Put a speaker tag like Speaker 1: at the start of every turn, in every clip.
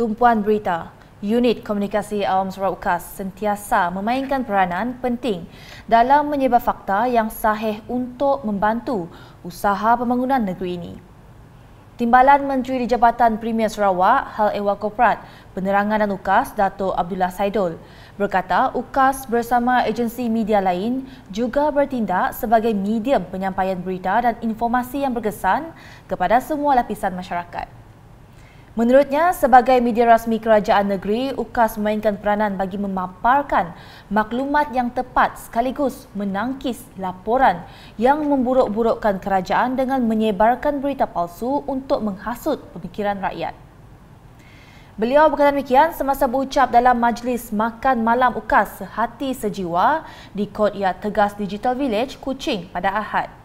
Speaker 1: Tumpuan Berita, Unit Komunikasi Awam Sarawak UKAS sentiasa memainkan peranan penting dalam menyebar fakta yang sahih untuk membantu usaha pembangunan negeri ini. Timbalan Menteri di Jabatan Premier Sarawak, Hal Ewa Koprat, penerangan dan UKAS, Dato Abdullah Saidol, berkata UKAS bersama agensi media lain juga bertindak sebagai medium penyampaian berita dan informasi yang berkesan kepada semua lapisan masyarakat. Menurutnya, sebagai media rasmi kerajaan negeri, UKAS memainkan peranan bagi memaparkan maklumat yang tepat sekaligus menangkis laporan yang memburuk-burukkan kerajaan dengan menyebarkan berita palsu untuk menghasut pemikiran rakyat. Beliau berkata demikian semasa berucap dalam majlis makan malam UKAS Sehati Sejiwa di Kodiat Tegas Digital Village, Kuching pada Ahad.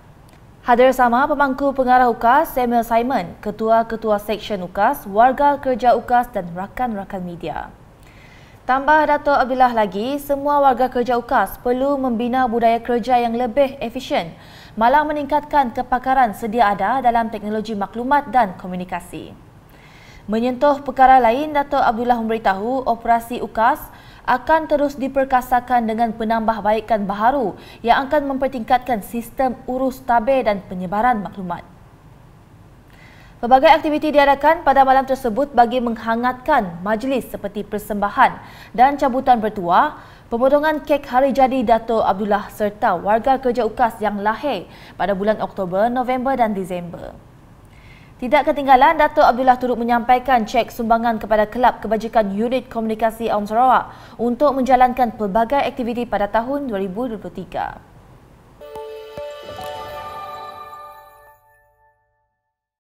Speaker 1: Hadir sama pemangku pengarah UKAS Samuel Simon, ketua-ketua seksyen UKAS, warga kerja UKAS dan rakan-rakan media. Tambah Dato' Abdullah lagi, semua warga kerja UKAS perlu membina budaya kerja yang lebih efisien, malah meningkatkan kepakaran sedia ada dalam teknologi maklumat dan komunikasi. Menyentuh perkara lain, Dato' Abdullah memberitahu operasi UKAS akan terus diperkasakan dengan penambahbaikan baharu yang akan mempertingkatkan sistem urus tabir dan penyebaran maklumat. Berbagai aktiviti diadakan pada malam tersebut bagi menghangatkan majlis seperti persembahan dan cabutan bertua, pemotongan kek hari jadi Dato' Abdullah serta warga kerja UKAS yang lahir pada bulan Oktober, November dan Disember. Tidak ketinggalan, Datuk Abdullah turut menyampaikan cek sumbangan kepada Kelab Kebajikan Unit Komunikasi Aum Sarawak untuk menjalankan pelbagai aktiviti pada tahun 2023.